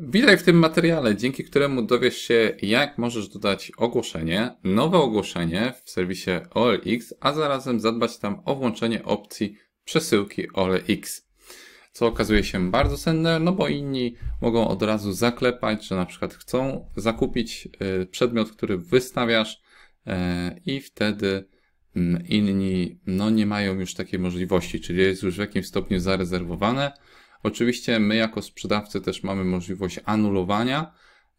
Witaj w tym materiale, dzięki któremu dowiesz się, jak możesz dodać ogłoszenie, nowe ogłoszenie w serwisie OLX, a zarazem zadbać tam o włączenie opcji przesyłki OLX. Co okazuje się bardzo cenne, no bo inni mogą od razu zaklepać, że na przykład chcą zakupić y, przedmiot, który wystawiasz y, i wtedy mm, inni no, nie mają już takiej możliwości, czyli jest już w jakimś stopniu zarezerwowane Oczywiście my jako sprzedawcy też mamy możliwość anulowania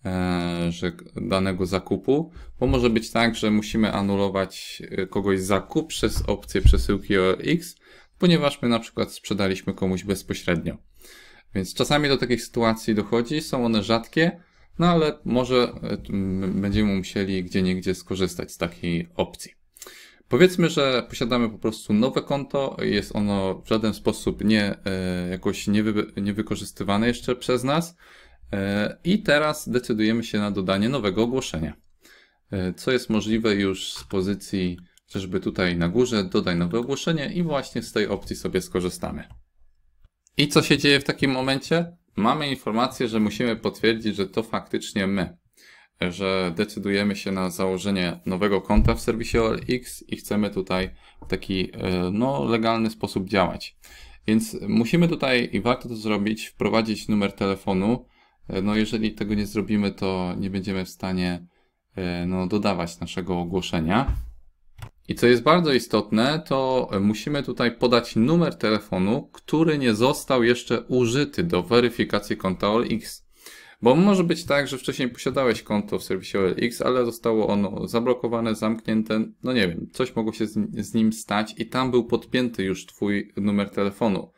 e, że danego zakupu, bo może być tak, że musimy anulować e, kogoś zakup przez opcję przesyłki OLX, ponieważ my na przykład sprzedaliśmy komuś bezpośrednio. Więc czasami do takich sytuacji dochodzi, są one rzadkie, no ale może e, będziemy musieli gdzie niegdzie skorzystać z takiej opcji. Powiedzmy, że posiadamy po prostu nowe konto, jest ono w żaden sposób nie, e, jakoś niewykorzystywane jeszcze przez nas e, i teraz decydujemy się na dodanie nowego ogłoszenia, e, co jest możliwe już z pozycji chociażby tutaj na górze, dodaj nowe ogłoszenie i właśnie z tej opcji sobie skorzystamy. I co się dzieje w takim momencie? Mamy informację, że musimy potwierdzić, że to faktycznie my że decydujemy się na założenie nowego konta w serwisie OLX i chcemy tutaj w taki e, no, legalny sposób działać. Więc musimy tutaj i warto to zrobić, wprowadzić numer telefonu. E, no jeżeli tego nie zrobimy, to nie będziemy w stanie e, no, dodawać naszego ogłoszenia. I co jest bardzo istotne, to musimy tutaj podać numer telefonu, który nie został jeszcze użyty do weryfikacji konta OLX. Bo może być tak, że wcześniej posiadałeś konto w serwisie OLX, ale zostało ono zablokowane, zamknięte, no nie wiem, coś mogło się z nim stać i tam był podpięty już Twój numer telefonu.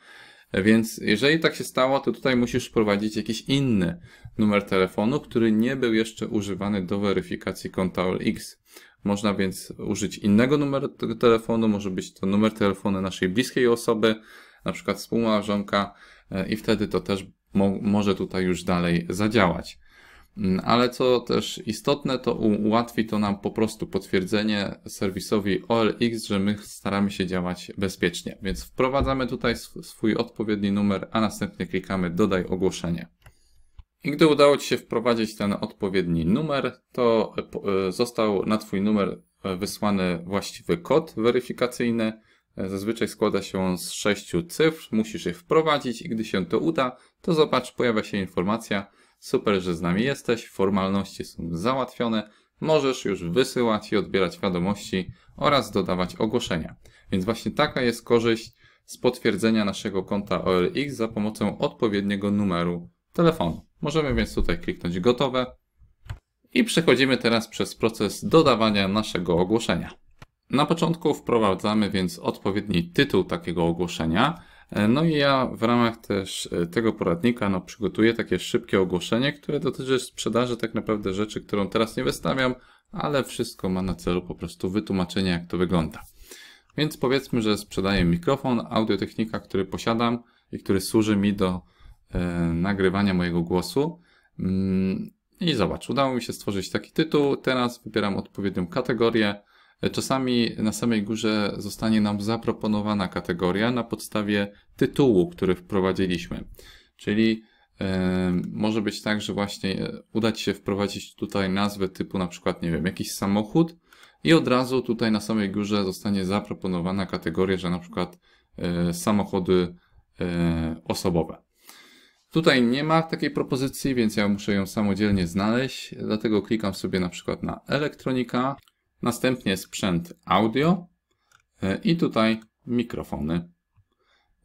Więc jeżeli tak się stało, to tutaj musisz wprowadzić jakiś inny numer telefonu, który nie był jeszcze używany do weryfikacji konta OLX. Można więc użyć innego numeru telefonu, może być to numer telefonu naszej bliskiej osoby, na przykład współmałżonka e, i wtedy to też mo może tutaj już dalej zadziałać. Mm, ale co też istotne, to ułatwi to nam po prostu potwierdzenie serwisowi OLX, że my staramy się działać bezpiecznie. Więc wprowadzamy tutaj swój odpowiedni numer, a następnie klikamy dodaj ogłoszenie. I gdy udało Ci się wprowadzić ten odpowiedni numer, to e, e, został na Twój numer e, wysłany właściwy kod weryfikacyjny, E, zazwyczaj składa się on z sześciu cyfr, musisz je wprowadzić i gdy się to uda, to zobacz, pojawia się informacja Super, że z nami jesteś, formalności są załatwione, możesz już wysyłać i odbierać wiadomości oraz dodawać ogłoszenia. Więc właśnie taka jest korzyść z potwierdzenia naszego konta OLX za pomocą odpowiedniego numeru telefonu. Możemy więc tutaj kliknąć gotowe i przechodzimy teraz przez proces dodawania naszego ogłoszenia. Na początku wprowadzamy więc odpowiedni tytuł takiego ogłoszenia. E, no i ja w ramach też e, tego poradnika no, przygotuję takie szybkie ogłoszenie, które dotyczy sprzedaży tak naprawdę rzeczy, którą teraz nie wystawiam, ale wszystko ma na celu po prostu wytłumaczenie, jak to wygląda. Więc powiedzmy, że sprzedaję mikrofon audiotechnika, który posiadam i który służy mi do e, nagrywania mojego głosu. Mm, I zobacz, udało mi się stworzyć taki tytuł. Teraz wybieram odpowiednią kategorię Czasami na samej górze zostanie nam zaproponowana kategoria na podstawie tytułu, który wprowadziliśmy. Czyli e, może być tak, że właśnie e, uda Ci się wprowadzić tutaj nazwę typu na przykład, nie wiem, jakiś samochód i od razu tutaj na samej górze zostanie zaproponowana kategoria, że na przykład e, samochody osobowe. Tutaj nie ma takiej propozycji, więc ja muszę ją samodzielnie znaleźć, dlatego klikam sobie na przykład na elektronika Następnie sprzęt audio e, i tutaj mikrofony.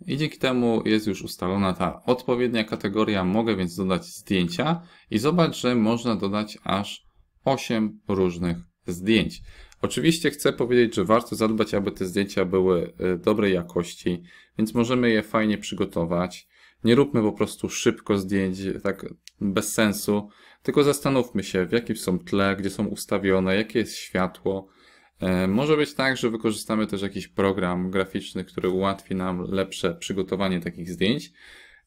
I dzięki temu jest już ustalona ta odpowiednia kategoria. Mogę więc dodać zdjęcia i zobacz, że można dodać aż 8 różnych zdjęć. Oczywiście chcę powiedzieć, że warto zadbać, aby te zdjęcia były e, dobrej jakości, więc możemy je fajnie przygotować. Nie róbmy po prostu szybko zdjęć, tak bez sensu, tylko zastanówmy się, w jakim są tle, gdzie są ustawione, jakie jest światło. E, może być tak, że wykorzystamy też jakiś program graficzny, który ułatwi nam lepsze przygotowanie takich zdjęć.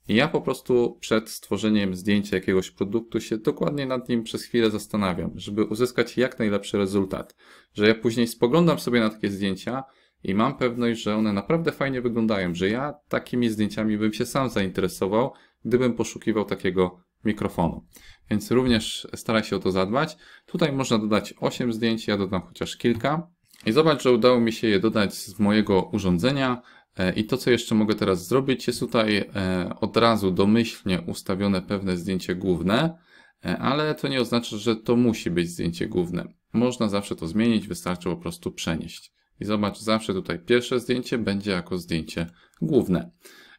Ja po prostu przed stworzeniem zdjęcia jakiegoś produktu się dokładnie nad nim przez chwilę zastanawiam, żeby uzyskać jak najlepszy rezultat. Że ja później spoglądam sobie na takie zdjęcia i mam pewność, że one naprawdę fajnie wyglądają, że ja takimi zdjęciami bym się sam zainteresował, gdybym poszukiwał takiego mikrofonu. Więc również staraj się o to zadbać. Tutaj można dodać 8 zdjęć, ja dodam chociaż kilka. I zobacz, że udało mi się je dodać z mojego urządzenia. E, I to, co jeszcze mogę teraz zrobić, jest tutaj e, od razu domyślnie ustawione pewne zdjęcie główne, e, ale to nie oznacza, że to musi być zdjęcie główne. Można zawsze to zmienić, wystarczy po prostu przenieść. I zobacz, zawsze tutaj pierwsze zdjęcie będzie jako zdjęcie główne.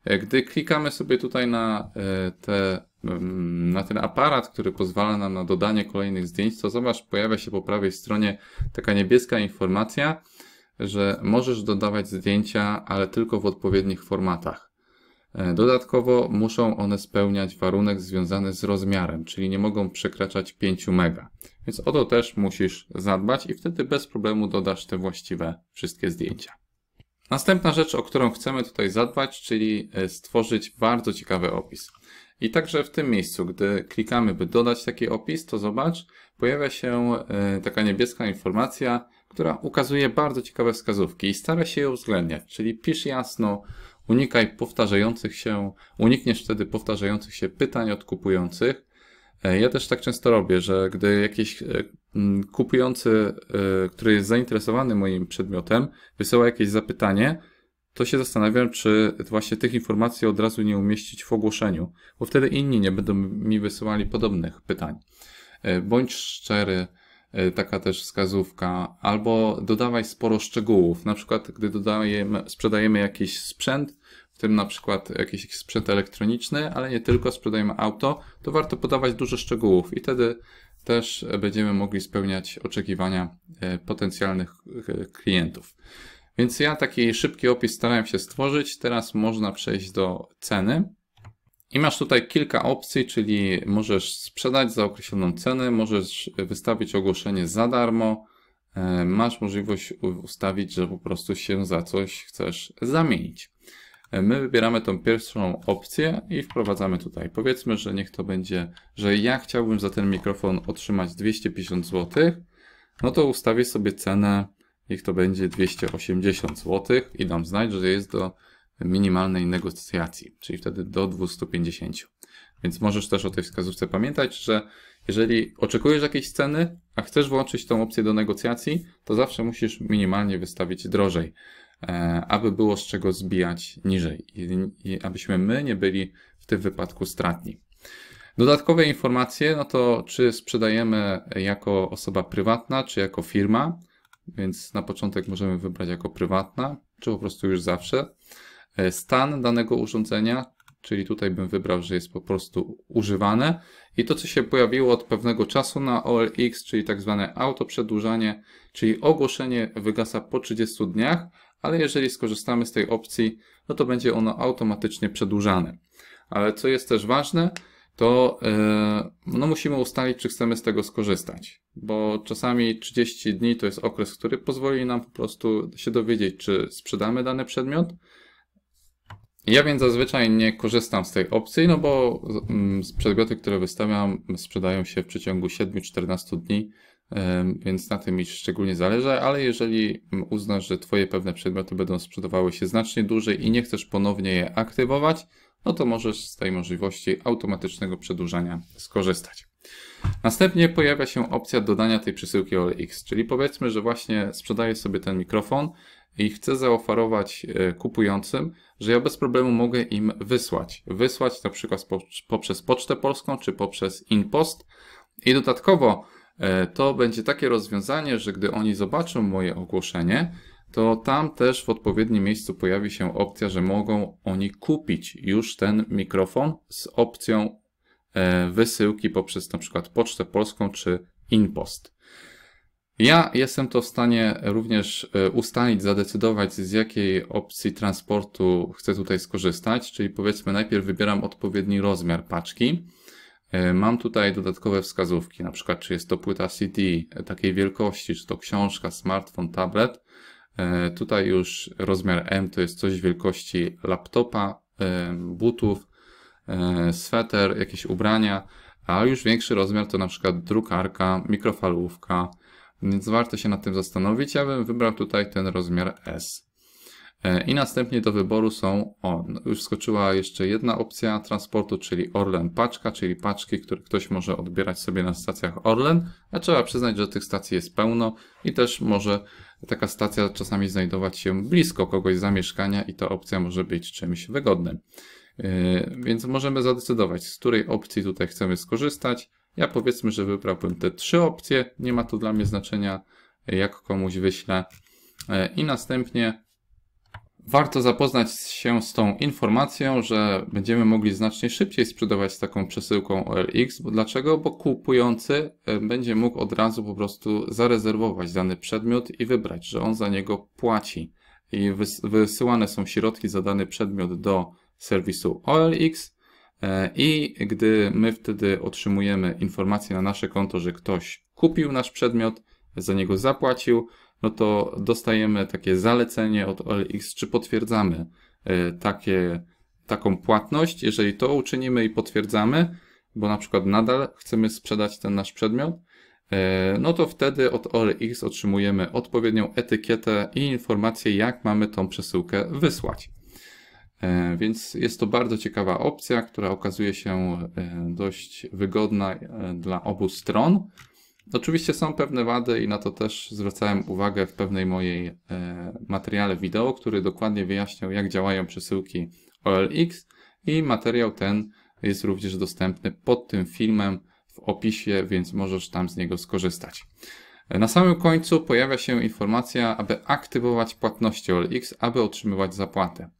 E, gdy klikamy sobie tutaj na, e, te, mm, na ten aparat, który pozwala nam na dodanie kolejnych zdjęć, to zobacz, pojawia się po prawej stronie taka niebieska informacja, że możesz dodawać zdjęcia, ale tylko w odpowiednich formatach. E, dodatkowo muszą one spełniać warunek związany z rozmiarem, czyli nie mogą przekraczać 5 mega. Więc o to też musisz zadbać i wtedy bez problemu dodasz te właściwe wszystkie zdjęcia. Następna rzecz, o którą chcemy tutaj zadbać, czyli e, stworzyć bardzo ciekawy opis. I także w tym miejscu, gdy klikamy, by dodać taki opis, to zobacz, pojawia się e, taka niebieska informacja, która ukazuje bardzo ciekawe wskazówki i stara się je uwzględniać, czyli pisz jasno, unikaj powtarzających się, unikniesz wtedy powtarzających się pytań od kupujących, E, ja też tak często robię, że gdy jakiś e, kupujący, e, który jest zainteresowany moim przedmiotem, wysyła jakieś zapytanie, to się zastanawiam, czy właśnie tych informacji od razu nie umieścić w ogłoszeniu, bo wtedy inni nie będą mi wysyłali podobnych pytań. Bądź szczery, taka też wskazówka, albo dodawaj sporo szczegółów. Na przykład, gdy dodajemy, sprzedajemy jakiś sprzęt, w tym na przykład jakiś sprzęt elektroniczny, ale nie tylko, sprzedajemy auto, to warto podawać dużo szczegółów i wtedy też będziemy mogli spełniać oczekiwania e, potencjalnych e, klientów. Więc ja taki szybki opis starałem się stworzyć. Teraz można przejść do ceny. I masz tutaj kilka opcji, czyli możesz sprzedać za określoną cenę, możesz wystawić ogłoszenie za darmo, e, masz możliwość ustawić, że po prostu się za coś chcesz zamienić. My wybieramy tą pierwszą opcję i wprowadzamy tutaj. Powiedzmy, że niech to będzie, że ja chciałbym za ten mikrofon otrzymać 250 zł. No to ustawię sobie cenę, niech to będzie 280 zł i dam znać, że jest do minimalnej negocjacji, czyli wtedy do 250. Więc możesz też o tej wskazówce pamiętać, że jeżeli oczekujesz jakiejś ceny, a chcesz włączyć tą opcję do negocjacji, to zawsze musisz minimalnie wystawić drożej. E, aby było z czego zbijać niżej i abyśmy my nie byli w tym wypadku stratni. Dodatkowe informacje, no to czy sprzedajemy jako osoba prywatna, czy jako firma, więc na początek możemy wybrać jako prywatna, czy po prostu już zawsze. E, stan danego urządzenia, czyli tutaj bym wybrał, że jest po prostu używane. I to, co się pojawiło od pewnego czasu na OLX, czyli tak zwane auto przedłużanie, czyli ogłoszenie wygasa po 30 dniach, ale jeżeli skorzystamy z tej opcji, no to będzie ono automatycznie przedłużane. Ale co jest też ważne, to e, no musimy ustalić, czy chcemy z tego skorzystać, bo czasami 30 dni to jest okres, który pozwoli nam po prostu się dowiedzieć, czy sprzedamy dany przedmiot. Ja więc zazwyczaj nie korzystam z tej opcji, no bo mm, przedmioty, które wystawiam, sprzedają się w przeciągu 7-14 dni, więc na tym mi szczególnie zależy, ale jeżeli mm, uznasz, że Twoje pewne przedmioty będą sprzedawały się znacznie dłużej i nie chcesz ponownie je aktywować, no to możesz z tej możliwości automatycznego przedłużania skorzystać. Następnie pojawia się opcja dodania tej przesyłki OLX, czyli powiedzmy, że właśnie sprzedaję sobie ten mikrofon i chcę zaoferować e, kupującym, że ja bez problemu mogę im wysłać. Wysłać na przykład poprzez Pocztę Polską czy poprzez InPost. I dodatkowo E, to będzie takie rozwiązanie, że gdy oni zobaczą moje ogłoszenie, to tam też w odpowiednim miejscu pojawi się opcja, że mogą oni kupić już ten mikrofon z opcją e, wysyłki poprzez na przykład Pocztę Polską czy InPost. Ja jestem to w stanie również e, ustalić, zadecydować z jakiej opcji transportu chcę tutaj skorzystać, czyli powiedzmy najpierw wybieram odpowiedni rozmiar paczki. E, mam tutaj dodatkowe wskazówki, na przykład czy jest to płyta CD e, takiej wielkości, czy to książka, smartfon, tablet. E, tutaj już rozmiar M to jest coś wielkości laptopa, butów, sweter, jakieś ubrania, a już większy rozmiar to na przykład drukarka, mikrofalówka, więc warto się nad tym zastanowić. Ja bym wybrał tutaj ten rozmiar S. E, I następnie do wyboru są, o, już skoczyła jeszcze jedna opcja transportu, czyli Orlen Paczka, czyli paczki, które ktoś może odbierać sobie na stacjach Orlen, a trzeba przyznać, że tych stacji jest pełno i też może taka stacja czasami znajdować się blisko kogoś zamieszkania i ta opcja może być czymś wygodnym. E, więc możemy zadecydować, z której opcji tutaj chcemy skorzystać. Ja powiedzmy, że wybrałbym te trzy opcje, nie ma to dla mnie znaczenia, jak komuś wyślę. E, I następnie Warto zapoznać się z tą informacją, że będziemy mogli znacznie szybciej sprzedawać z taką przesyłką OLX. Bo dlaczego? Bo kupujący e, będzie mógł od razu po prostu zarezerwować dany przedmiot i wybrać, że on za niego płaci. I wysyłane są środki za dany przedmiot do serwisu OLX. E, I gdy my wtedy otrzymujemy informację na nasze konto, że ktoś kupił nasz przedmiot, za niego zapłacił, no to dostajemy takie zalecenie od OLX, czy potwierdzamy e, takie, taką płatność. Jeżeli to uczynimy i potwierdzamy, bo na przykład nadal chcemy sprzedać ten nasz przedmiot, e, no to wtedy od OLX otrzymujemy odpowiednią etykietę i informację, jak mamy tą przesyłkę wysłać. E, więc jest to bardzo ciekawa opcja, która okazuje się dość wygodna dla obu stron. Oczywiście są pewne wady i na to też zwracałem uwagę w pewnej mojej e, materiale wideo, który dokładnie wyjaśniał, jak działają przesyłki OLX i materiał ten jest również dostępny pod tym filmem w opisie, więc możesz tam z niego skorzystać. Na samym końcu pojawia się informacja, aby aktywować płatności OLX, aby otrzymywać zapłatę.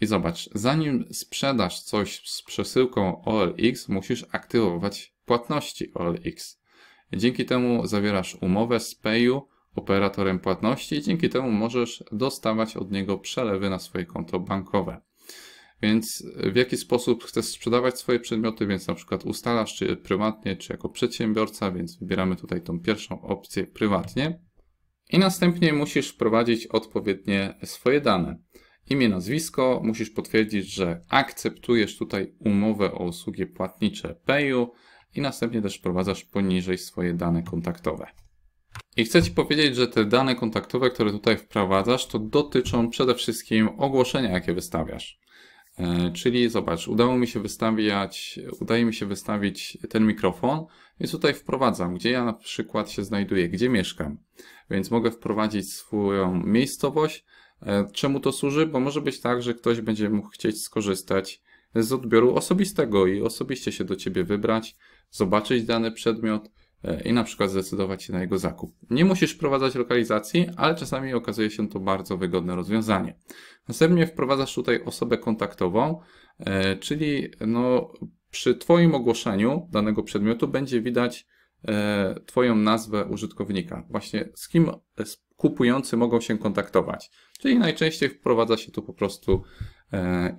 I zobacz, zanim sprzedasz coś z przesyłką OLX, musisz aktywować płatności OLX. Dzięki temu zawierasz umowę z Payu, operatorem płatności i dzięki temu możesz dostawać od niego przelewy na swoje konto bankowe. Więc w jaki sposób chcesz sprzedawać swoje przedmioty, więc na przykład ustalasz czy prywatnie, czy jako przedsiębiorca, więc wybieramy tutaj tą pierwszą opcję prywatnie. I następnie musisz wprowadzić odpowiednie swoje dane. Imię, nazwisko, musisz potwierdzić, że akceptujesz tutaj umowę o usługi płatnicze Payu, i następnie też wprowadzasz poniżej swoje dane kontaktowe. I chcę Ci powiedzieć, że te dane kontaktowe, które tutaj wprowadzasz, to dotyczą przede wszystkim ogłoszenia, jakie wystawiasz. E, czyli zobacz, udało mi się wystawiać, udaje mi się wystawić ten mikrofon, więc tutaj wprowadzam, gdzie ja na przykład się znajduję, gdzie mieszkam. Więc mogę wprowadzić swoją miejscowość. E, czemu to służy? Bo może być tak, że ktoś będzie mógł chcieć skorzystać z odbioru osobistego i osobiście się do Ciebie wybrać zobaczyć dany przedmiot e, i na przykład zdecydować się na jego zakup. Nie musisz wprowadzać lokalizacji, ale czasami okazuje się to bardzo wygodne rozwiązanie. Następnie wprowadzasz tutaj osobę kontaktową, e, czyli no, przy Twoim ogłoszeniu danego przedmiotu będzie widać e, Twoją nazwę użytkownika. Właśnie z kim kupujący mogą się kontaktować. Czyli najczęściej wprowadza się tu po prostu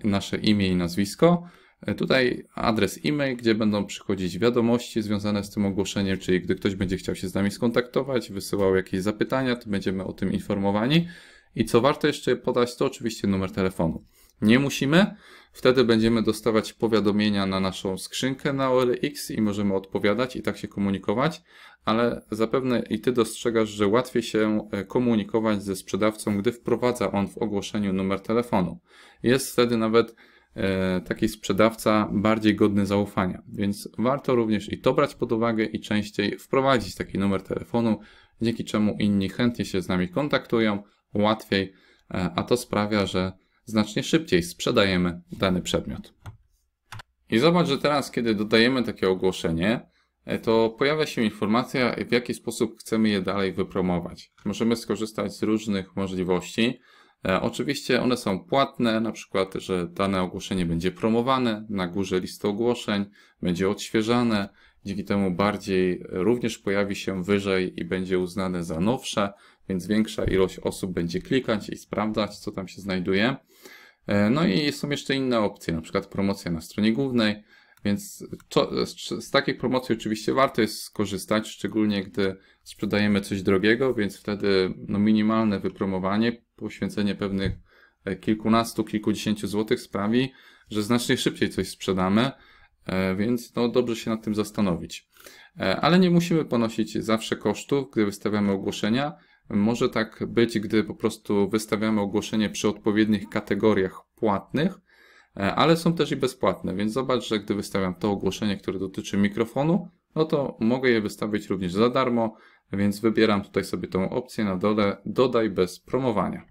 nasze imię i nazwisko. E, tutaj adres e-mail, gdzie będą przychodzić wiadomości związane z tym ogłoszeniem, czyli gdy ktoś będzie chciał się z nami skontaktować, wysyłał jakieś zapytania, to będziemy o tym informowani. I co warto jeszcze podać, to oczywiście numer telefonu. Nie musimy, wtedy będziemy dostawać powiadomienia na naszą skrzynkę na OLX i możemy odpowiadać i tak się komunikować, ale zapewne i Ty dostrzegasz, że łatwiej się e, komunikować ze sprzedawcą, gdy wprowadza on w ogłoszeniu numer telefonu. Jest wtedy nawet E, taki sprzedawca bardziej godny zaufania. Więc warto również i to brać pod uwagę i częściej wprowadzić taki numer telefonu, dzięki czemu inni chętnie się z nami kontaktują, łatwiej, e, a to sprawia, że znacznie szybciej sprzedajemy dany przedmiot. I zobacz, że teraz, kiedy dodajemy takie ogłoszenie, e, to pojawia się informacja, w jaki sposób chcemy je dalej wypromować. Możemy skorzystać z różnych możliwości. E, oczywiście one są płatne, na przykład, że dane ogłoszenie będzie promowane na górze listy ogłoszeń, będzie odświeżane, dzięki temu bardziej również pojawi się wyżej i będzie uznane za nowsze, więc większa ilość osób będzie klikać i sprawdzać, co tam się znajduje. E, no i są jeszcze inne opcje, na przykład promocja na stronie głównej, więc to, z, z takiej promocji oczywiście warto jest skorzystać, szczególnie gdy sprzedajemy coś drogiego, więc wtedy no, minimalne wypromowanie, poświęcenie pewnych e, kilkunastu, kilkudziesięciu złotych sprawi, że znacznie szybciej coś sprzedamy, e, więc no, dobrze się nad tym zastanowić. E, ale nie musimy ponosić zawsze kosztów, gdy wystawiamy ogłoszenia. Może tak być, gdy po prostu wystawiamy ogłoszenie przy odpowiednich kategoriach płatnych, E, ale są też i bezpłatne, więc zobacz, że gdy wystawiam to ogłoszenie, które dotyczy mikrofonu, no to mogę je wystawić również za darmo, więc wybieram tutaj sobie tą opcję na dole dodaj bez promowania.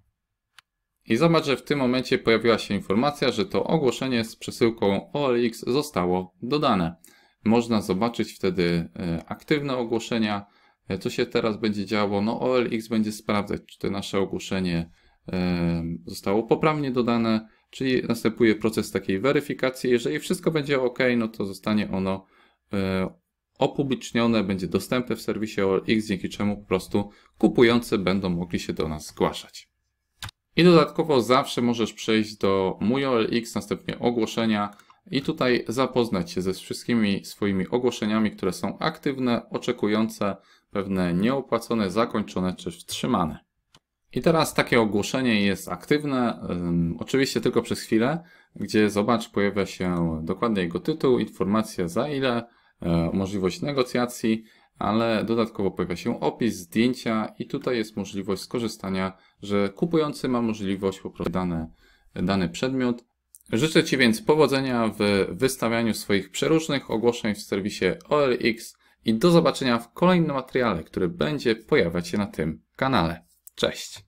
I zobacz, że w tym momencie pojawiła się informacja, że to ogłoszenie z przesyłką OLX zostało dodane. Można zobaczyć wtedy e, aktywne ogłoszenia, e, co się teraz będzie działo. No OLX będzie sprawdzać, czy to nasze ogłoszenie zostało poprawnie dodane, czyli następuje proces takiej weryfikacji. Jeżeli wszystko będzie ok, no to zostanie ono e, opublicznione, będzie dostępne w serwisie OLX, dzięki czemu po prostu kupujący będą mogli się do nas zgłaszać. I dodatkowo zawsze możesz przejść do Mój OLX, następnie ogłoszenia i tutaj zapoznać się ze wszystkimi swoimi ogłoszeniami, które są aktywne, oczekujące, pewne nieopłacone, zakończone czy wstrzymane. I teraz takie ogłoszenie jest aktywne, oczywiście tylko przez chwilę, gdzie zobacz, pojawia się dokładnie jego tytuł, informacja za ile, e, możliwość negocjacji, ale dodatkowo pojawia się opis, zdjęcia i tutaj jest możliwość skorzystania, że kupujący ma możliwość po prostu dane, dany przedmiot. Życzę Ci więc powodzenia w wystawianiu swoich przeróżnych ogłoszeń w serwisie OLX i do zobaczenia w kolejnym materiale, który będzie pojawiać się na tym kanale. Cześć.